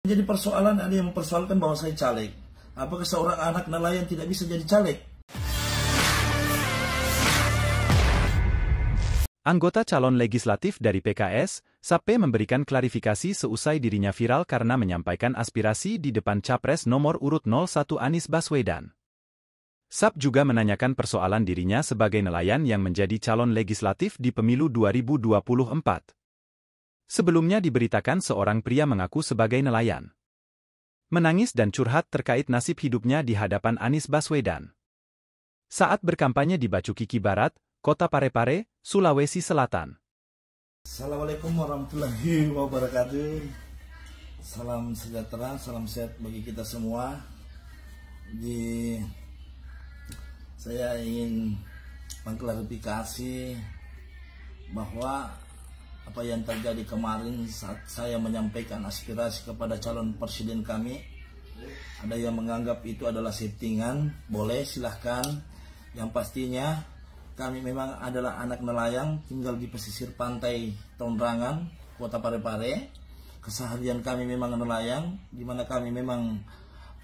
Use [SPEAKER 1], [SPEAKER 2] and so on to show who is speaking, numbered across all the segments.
[SPEAKER 1] Jadi persoalan ada yang mempersoalkan bahwa saya caleg. Apakah seorang anak nelayan tidak bisa jadi caleg?
[SPEAKER 2] Anggota calon legislatif dari PKS, Sape memberikan klarifikasi seusai dirinya viral karena menyampaikan aspirasi di depan capres nomor urut 01 Anies Baswedan. Sap juga menanyakan persoalan dirinya sebagai nelayan yang menjadi calon legislatif di pemilu 2024. Sebelumnya diberitakan seorang pria mengaku sebagai nelayan. Menangis dan curhat terkait nasib hidupnya di hadapan Anies Baswedan. Saat berkampanye di Bacukiki Barat, Kota Parepare, Sulawesi Selatan.
[SPEAKER 1] Assalamualaikum warahmatullahi wabarakatuh. Salam sejahtera, salam sehat bagi kita semua. Di saya ingin mengklarifikasi bahwa apa yang terjadi kemarin saat saya menyampaikan aspirasi kepada calon presiden kami ada yang menganggap itu adalah settingan boleh silahkan yang pastinya kami memang adalah anak nelayan tinggal di pesisir pantai Tondrangan kota Parepare keseharian kami memang nelayan di mana kami memang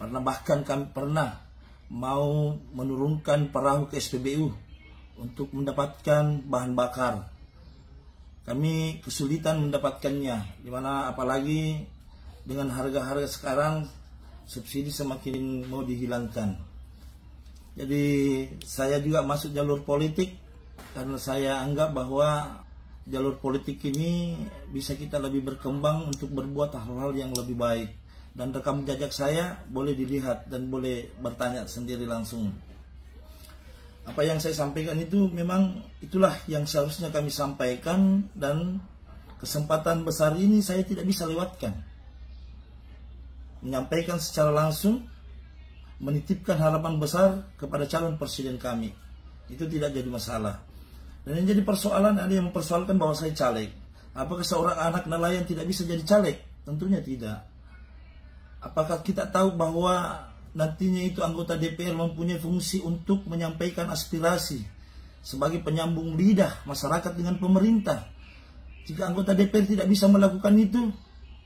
[SPEAKER 1] pernah bahkan kami pernah mau menurunkan perahu ke SPBU untuk mendapatkan bahan bakar kami kesulitan mendapatkannya dimana apalagi dengan harga-harga sekarang subsidi semakin mau dihilangkan jadi saya juga masuk jalur politik karena saya anggap bahwa jalur politik ini bisa kita lebih berkembang untuk berbuat hal-hal yang lebih baik dan rekam jejak saya boleh dilihat dan boleh bertanya sendiri langsung apa yang saya sampaikan itu memang itulah yang seharusnya kami sampaikan dan kesempatan besar ini saya tidak bisa lewatkan. Menyampaikan secara langsung, menitipkan harapan besar kepada calon presiden kami. Itu tidak jadi masalah. Dan yang jadi persoalan ada yang mempersoalkan bahwa saya caleg. Apakah seorang anak nelayan tidak bisa jadi caleg? Tentunya tidak. Apakah kita tahu bahwa nantinya itu anggota DPR mempunyai fungsi untuk menyampaikan aspirasi sebagai penyambung lidah masyarakat dengan pemerintah. Jika anggota DPR tidak bisa melakukan itu,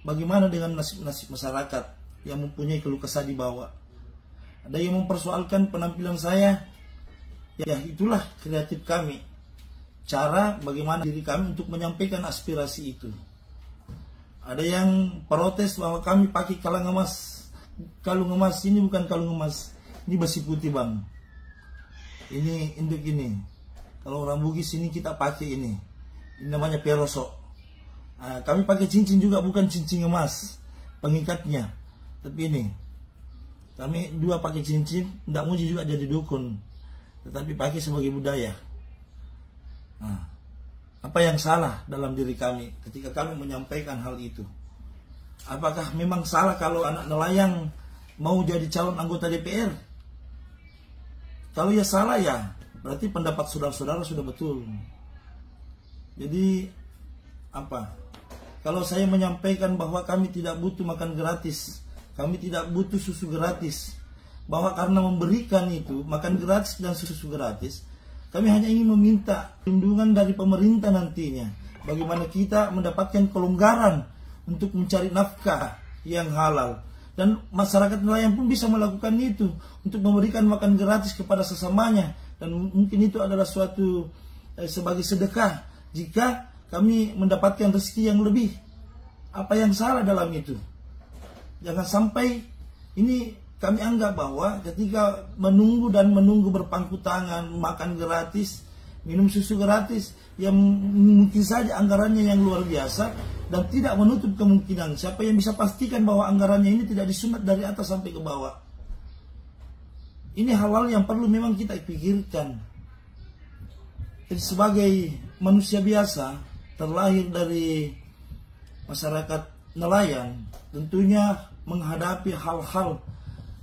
[SPEAKER 1] bagaimana dengan nasib-nasib masyarakat yang mempunyai keluh di bawah? Ada yang mempersoalkan penampilan saya, ya itulah kreatif kami. Cara bagaimana diri kami untuk menyampaikan aspirasi itu. Ada yang protes bahwa kami pakai kalang emas kalung emas ini bukan kalung emas ini besi putih bang ini induk ini kalau orang Bugis ini kita pakai ini ini namanya perosok nah, kami pakai cincin juga bukan cincin emas pengikatnya tapi ini kami dua pakai cincin tidak muji juga jadi dukun tetapi pakai sebagai budaya nah, apa yang salah dalam diri kami ketika kami menyampaikan hal itu Apakah memang salah kalau anak nelayan mau jadi calon anggota DPR? Kalau ya salah ya, berarti pendapat saudara-saudara sudah betul. Jadi apa? Kalau saya menyampaikan bahwa kami tidak butuh makan gratis, kami tidak butuh susu gratis, bahwa karena memberikan itu makan gratis dan susu gratis, kami hanya ingin meminta perlindungan dari pemerintah nantinya. Bagaimana kita mendapatkan kelonggaran untuk mencari nafkah yang halal dan masyarakat nelayan pun bisa melakukan itu untuk memberikan makan gratis kepada sesamanya dan mungkin itu adalah suatu eh, sebagai sedekah jika kami mendapatkan rezeki yang lebih apa yang salah dalam itu jangan sampai ini kami anggap bahwa ketika menunggu dan menunggu berpangku tangan makan gratis minum susu gratis yang mungkin saja anggarannya yang luar biasa dan tidak menutup kemungkinan siapa yang bisa pastikan bahwa anggarannya ini tidak disunat dari atas sampai ke bawah. Ini hal yang perlu memang kita pikirkan. Jadi sebagai manusia biasa terlahir dari masyarakat nelayan tentunya menghadapi hal-hal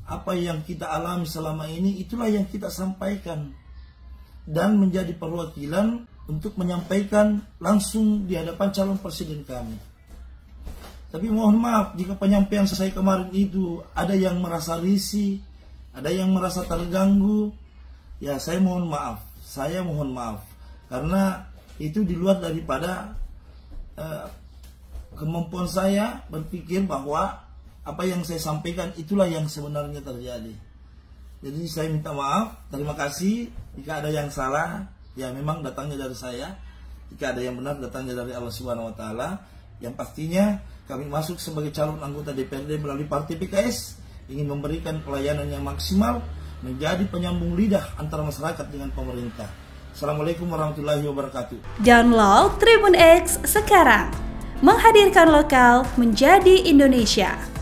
[SPEAKER 1] apa yang kita alami selama ini itulah yang kita sampaikan dan menjadi perwakilan untuk menyampaikan langsung di hadapan calon presiden kami. Tapi mohon maaf jika penyampaian saya kemarin itu ada yang merasa risih, ada yang merasa terganggu. Ya, saya mohon maaf. Saya mohon maaf karena itu di luar daripada uh, kemampuan saya berpikir bahwa apa yang saya sampaikan itulah yang sebenarnya terjadi. Jadi saya minta maaf, terima kasih jika ada yang salah, ya memang datangnya dari saya. Jika ada yang benar datangnya dari Allah Subhanahu wa taala. Yang pastinya kami masuk sebagai calon anggota DPRD melalui Partai PKS ingin memberikan pelayanan yang maksimal menjadi penyambung lidah antara masyarakat dengan pemerintah. Assalamualaikum warahmatullahi wabarakatuh. Download Tribun
[SPEAKER 2] X sekarang. Menghadirkan lokal menjadi Indonesia.